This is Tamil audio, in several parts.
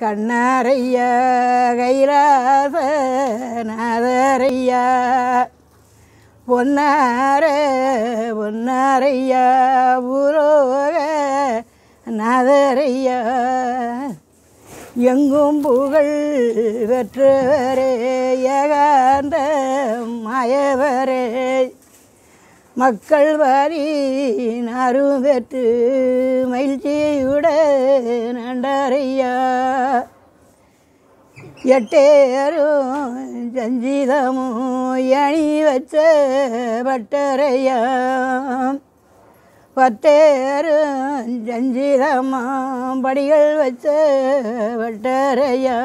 கண்ணாரையா கைலாசநாதரையா பொன்னார பொன்னாரையா உலோக நாதரையா எங்கும் புகழ் பெற்றவரே ஏகாந்த மாயவரே மக்கள் வாரி நாரும் மகிழ்ச்சியுட நண்டறையா எட்டேரும் சஞ்சீதமும் அணி வச்ச பட்டறையா பத்தேரும் சஞ்சீதமாம் படிகள் வச்ச பட்டறையா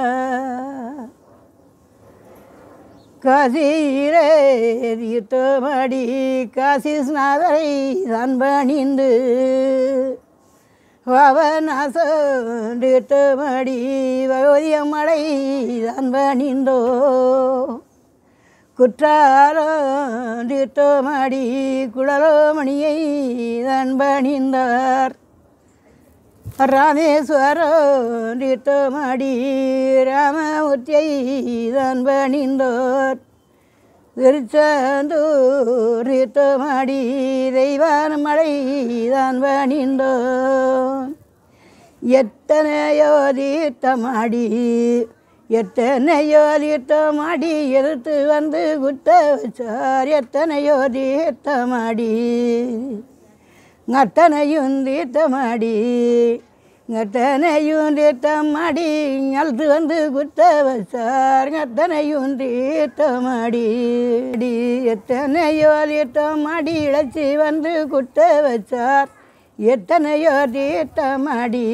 கசீரே தீர்த்தமடி காசிஸ்நாதரை தான் பணிந்து பவனாசீர்த்தமடி பகவதியம்மடை தான் குற்றாலோ குற்றாரோ தீர்த்தமடி குழலோமணியை தான் ராமேஸ்வரோடித்தமடி ராமமுத்தியை தான் பணிந்தோர் திருச்சந்தூரித்தமடி தெய்வான மழை தான் பணிந்தோம் எத்தனையோ தீர்த்தமாடி எத்தனையோ தீர்த்தமடி எதிர்த்து வந்து குத்த வச்சார் எத்தனையோ தீர்த்தமடி நத்தனையுந்தித்தமடி நத்தனையுந்தித்தமடி அழுது வந்து குத்த வச்சார் நத்தனையுந்தித்தமடி அடி எத்தனையோ தீர்த்தமடி இழைச்சி வந்து குத்த வச்சார் எத்தனையோ தீர்த்தமாடி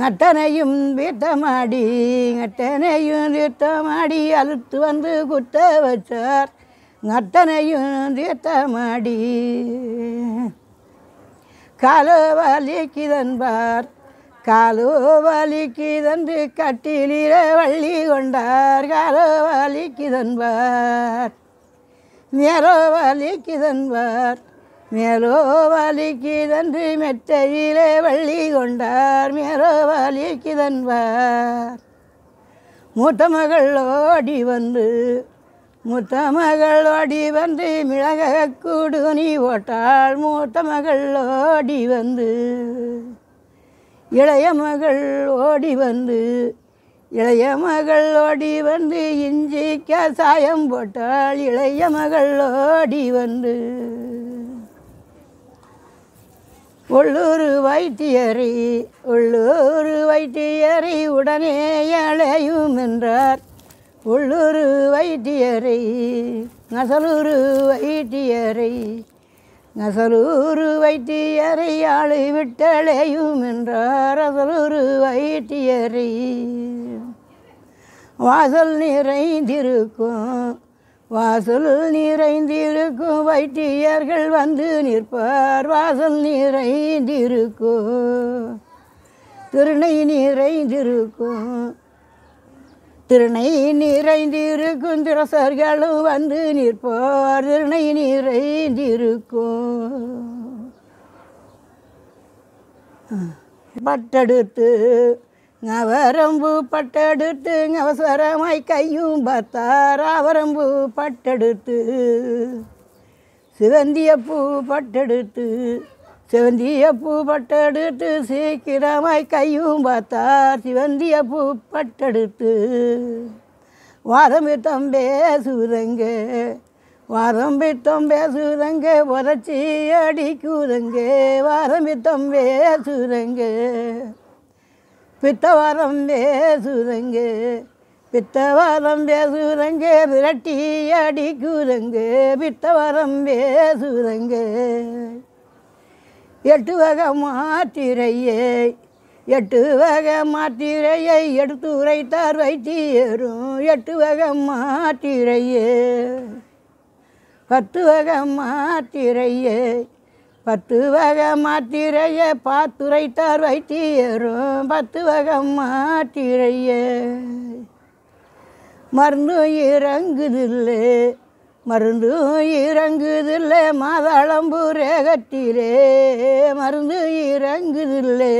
நட்டனையும் தீர்த்தமாடி நட்டனையும் தீர்த்தமாடி அழுத்து வந்து குத்த வச்சார் நட்டனையும் தீர்த்தமாடி கலவலிக்குதன்பார் காலுவலிக்குதன்று கட்டிலிர வள்ளி கொண்டார் காலுவலிக்குதன்பார் நிலவலிக்குதன்பார் மேலோவலிக்குதன்று மெட்டையிலே வள்ளி கொண்டார் மேலோவலிக்குதன்பார் மூத்த மகள் ஓடி வந்து மூத்த மகள் ஓடி வந்து மிளக கூடு நீ ஓட்டால் மூத்த மகள் ஓடி வந்து இளைய மகள் ஓடி வந்து இளைய மகள் ஓடி வந்து இஞ்சி கசாயம் போட்டாள் இளைய மகள் ஓடி வந்து உள்ளூர் வைத்தியரி உள்ளூர் வைத்தியரி உடனே அழையும் என்றார் உள்ளூர் வைத்தியரை நசலூர் வைத்தியரை நசலூர் வைத்தியரை ஆளு விட்டலையும் என்றார் அசலூர் வைத்தியரை வாசல் நிறைந்திருக்கும் வாசல் நிறைந்திருக்கும் வைத்தியர்கள் வந்து நிற்பார் வாசல் நிறைந்திருக்கும் திருநை நிறைந்திருக்கும் திருணை நிறைந்திருக்கும் திரசர்களும் வந்து நிற்போர் திருணை நிறைந்திருக்கும் பட்டெடுத்து அவரம்பு பட்டெடுத்து அவசரமாய் கையும் பத்தார் அவரம்பு பட்டெடுத்து சிவந்திய பூ பட்டெடுத்து சிவந்திய பூ பட்டெடுத்து சீக்கிரமாய் கையும் பார்த்தார் சிவந்திய பூ பட்டெடுத்து வாரம்பித்தம் பேசுறங்க வாரம்பித்தம் பேசுறங்க உரச்சி அடிக்குறங்க வாரம்பித்தம் பேசுறங்க பித்தவாரம் பேசுறங்க பித்தவாரம் பேசுறங்க விரட்டி அடிக்குறங்க பித்தவாரம் பேசுறங்க எட்டு வகை மாத்திரையே எட்டு வகை மாத்திரையை எடுத்து உரைத்தார் வைத்தியரும் எட்டு வகை மாத்திரையே பத்து வகை மாத்திரையே பத்து வகை மாத்திரையே பார்த்துரைத்தார் வைத்தியரும் பத்து வகை மாத்திரையே மருந்து இறங்குதில்லை மருந்து இறங்குதில்லை மாதளம்பு ரேகத்திலே மருந்து இறங்குதில்லை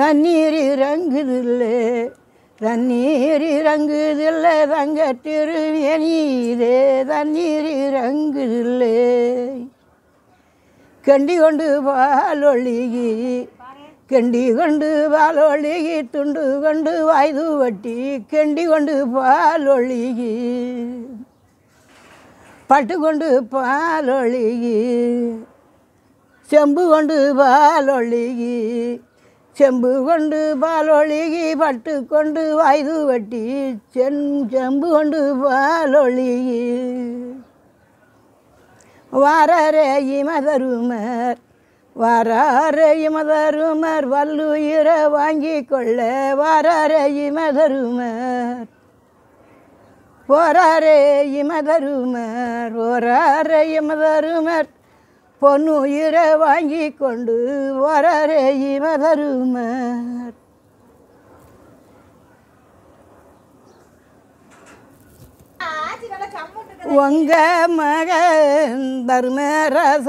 தண்ணீர் இறங்குதில்லை தண்ணீர் இறங்குதில்லை தங்க திருவேணியிலே தண்ணீர் இறங்குதில்லை கண்டி கொண்டு பால் ஒழுகி கெண்டி கொண்டு பாலொழுகி துண்டு கொண்டு வாய்து வட்டி கெண்டி கொண்டு பாலொழுகி பட்டு கொண்டு பாலொழுகி செம்பு கொண்டு பாலொழுகி செம்பு கொண்டு பாலொழுகி பட்டு கொண்டு வாய்து வட்டி செம் செம்பு கொண்டு பாலொழுகி வாரரே இமதருமர் வராரையுமதருமர் வல்லுயிர வாங்கி கொள்ள வராரையுமதருமர் போராரே இமதருமர் ஓராரே இமதருமர் பொன்னுயிரை வாங்கி கொண்டு ஓராரே இமதருமர் உங்க மகன் தர்மரச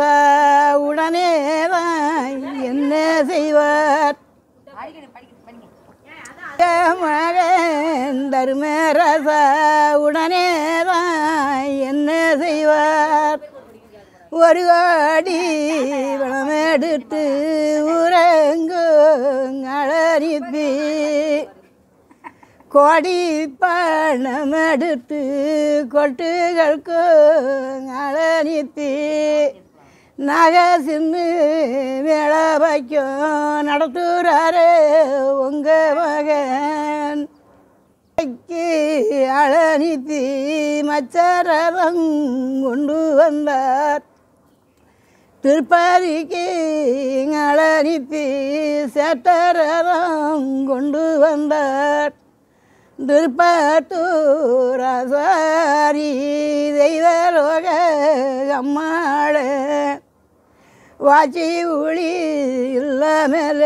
உடனேதான் என்ன செய்வார் மகன் தர்மரச உடனேதான் என்ன செய்வார் ஒரு கோடி பணம் உறங்கு அழறிப்பி கொடி பணம் எடுத்து கொட்டுகளுக்கு அழனித்தி நகை சின்னு வேள வைக்கும் நடத்துறாரு உங்கள் மகன் வைக்கி அழனித்தி மச்சரவம் கொண்டு வந்தார் திருப்பதிக்கு அழனித்தி சட்டரவம் கொண்டு வந்தார் திருப்பத்தூரசாரி தெய்வலோக அம்மாள வாச்சி ஊழி இல்லாமல்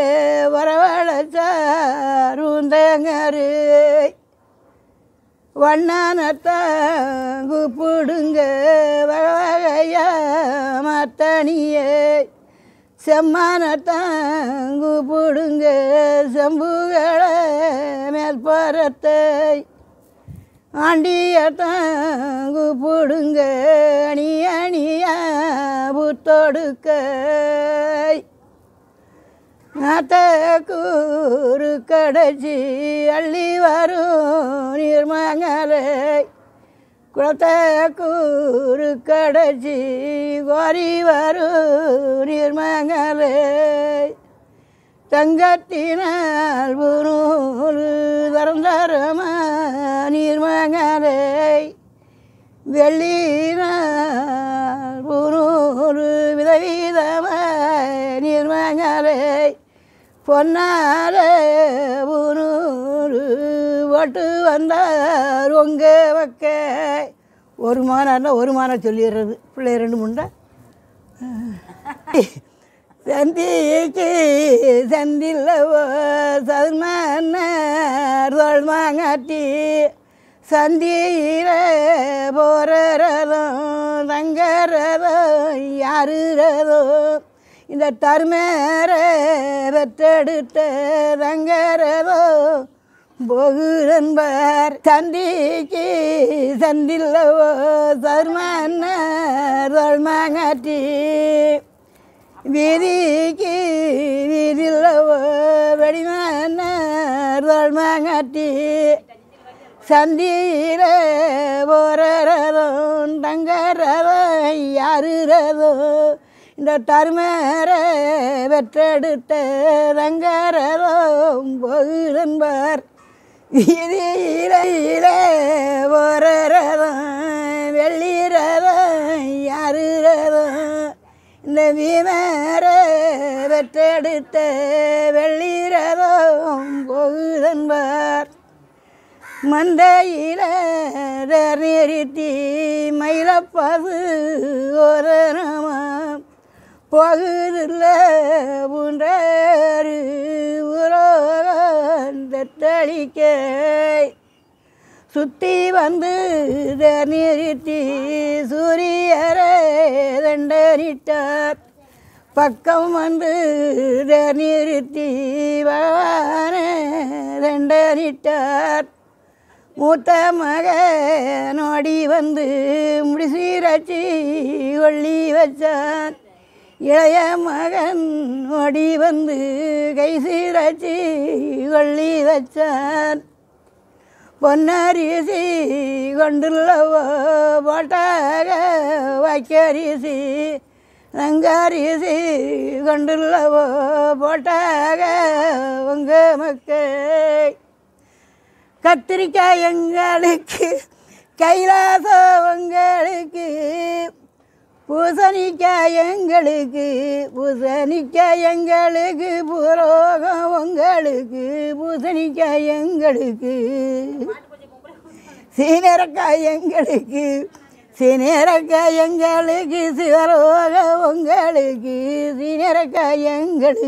வரவழைச்சாருந்தங்கரு வண்ணானத்தாங்கு புடுங்க வகவகைய மத்தனியே செம்மானத்தாங்கு போடுங்க செம்புகளை மேற்பரத்தை ஆண்டியத்தாங்கு போடுங்க அணி அணிய புத்தொடுக்க கூறு கடைச்சி அள்ளி வரும் நீர்மங்களை குளத்த கூறு கடச்சி கோரி வரும் நிர்மங்களே தங்கத்தினால் புரு தரந்தரம நீர்மங்களே வெள்ளினால் பொன்னார ஊனூறு ஓட்டு வந்தார் உங்க வக்க ஒரு மானார்னா ஒரு மானா சொல்லிடுறது பிள்ளை ரெண்டு முண்டா சந்திக்கு சந்தில்லவோ சல்மானார் தோல்மாங்காட்டி சந்தியில போகிறதும் தங்கறதும் யாருறதும் இந்த தருமேர வெற்றெடுத்த ரங்கரவோ போகுரன்பார் சந்திக்கு சந்தில்லவோ சர்மன்னி விதிக்கு விதில்லவோ வெடிமன்னி சந்திர போரரதோ தங்கரதோ யாருறதோ இந்த தருமர வெற்றெடுத்த ரங்கரரும் போகிருந்தார் இதிலே ஒரரம் வெள்ளிரரம் யாருரரம் இந்த வீமர வெற்றெடுத்த வெள்ளிரரம் போகிருந்தார் மந்தையில நிறுத்தி மயிலப்பது ஒரு நமாம் பகுதில் உண்டேறு சுத்தி வந்து நிறுத்தி சூரியரே தண்டரிட்டார் பக்கம் வந்து நிறுத்தி தண்டரிட்டார் மூத்த மக நோடி வந்து முடிசீரட்சி ஒள்ளி வச்சான் இளைய மகன் ஓடி வந்து கை கைசீரச்சி கொள்ளி வச்சார் பொன்னரிசி கொண்டுள்ளவோ போட்டாக வைக்கரிசி ரங்கரிசி கொண்டுள்ளவோ போட்டாக உங்க மக்கள் கத்திரிக்காய் எங்களுக்கு கைலாசம் உங்களுக்கு பூசணிக்க எங்களுக்கு பூசணிக்க எங்களுக்கு புரோகம் உங்களுக்கு பூசணிக்க எங்களுக்கு சீனரக்காய் எங்களுக்கு சீனரக்காய் எங்களுக்கு சிவரோக உங்களுக்கு சீனரக்காய் எங்களுக்கு